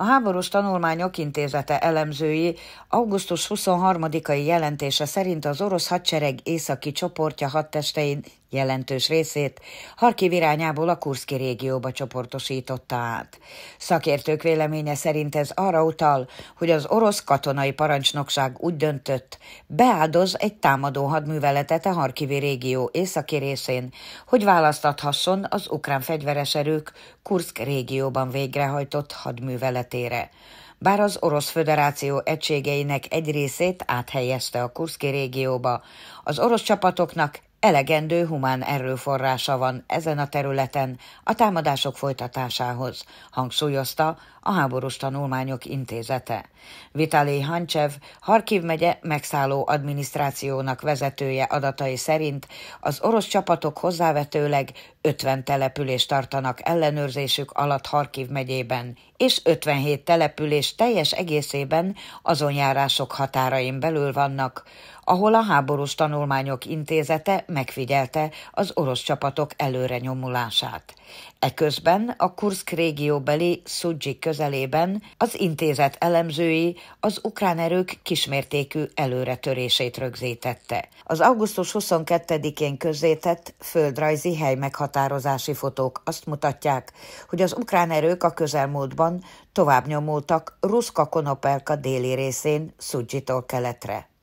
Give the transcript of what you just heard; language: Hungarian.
A háborús tanulmányok intézete elemzői augusztus 23-ai jelentése szerint az orosz hadsereg északi csoportja hadtestein Jelentős részét Harkiv irányából a Kurszki régióba csoportosította át. Szakértők véleménye szerint ez arra utal, hogy az orosz katonai parancsnokság úgy döntött, beáldoz egy támadó hadműveletet a Harkivi régió északi részén, hogy választathasson az ukrán fegyveres erők Kurszk régióban végrehajtott hadműveletére bár az Orosz Föderáció egységeinek egy részét áthelyezte a Kurszki régióba, az orosz csapatoknak Elegendő humán erőforrása van ezen a területen a támadások folytatásához, hangsúlyozta a Háborús Tanulmányok Intézete. Vitali Hancsev, Harkiv megye megszálló adminisztrációnak vezetője adatai szerint az orosz csapatok hozzávetőleg 50 települést tartanak ellenőrzésük alatt Harkiv megyében, és 57 település teljes egészében azon járások határain belül vannak, ahol a Háborús Tanulmányok Intézete megfigyelte az orosz csapatok előre nyomulását. Eközben a Kurszk régióbeli Szudzsi közelében az intézet elemzői az ukrán erők kismértékű előretörését rögzítette. Az augusztus 22-én közzétett földrajzi hely meghatározási fotók azt mutatják, hogy az ukrán erők a közelmúltban tovább nyomultak Ruszka Konopelka déli részén Szudzsitól keletre.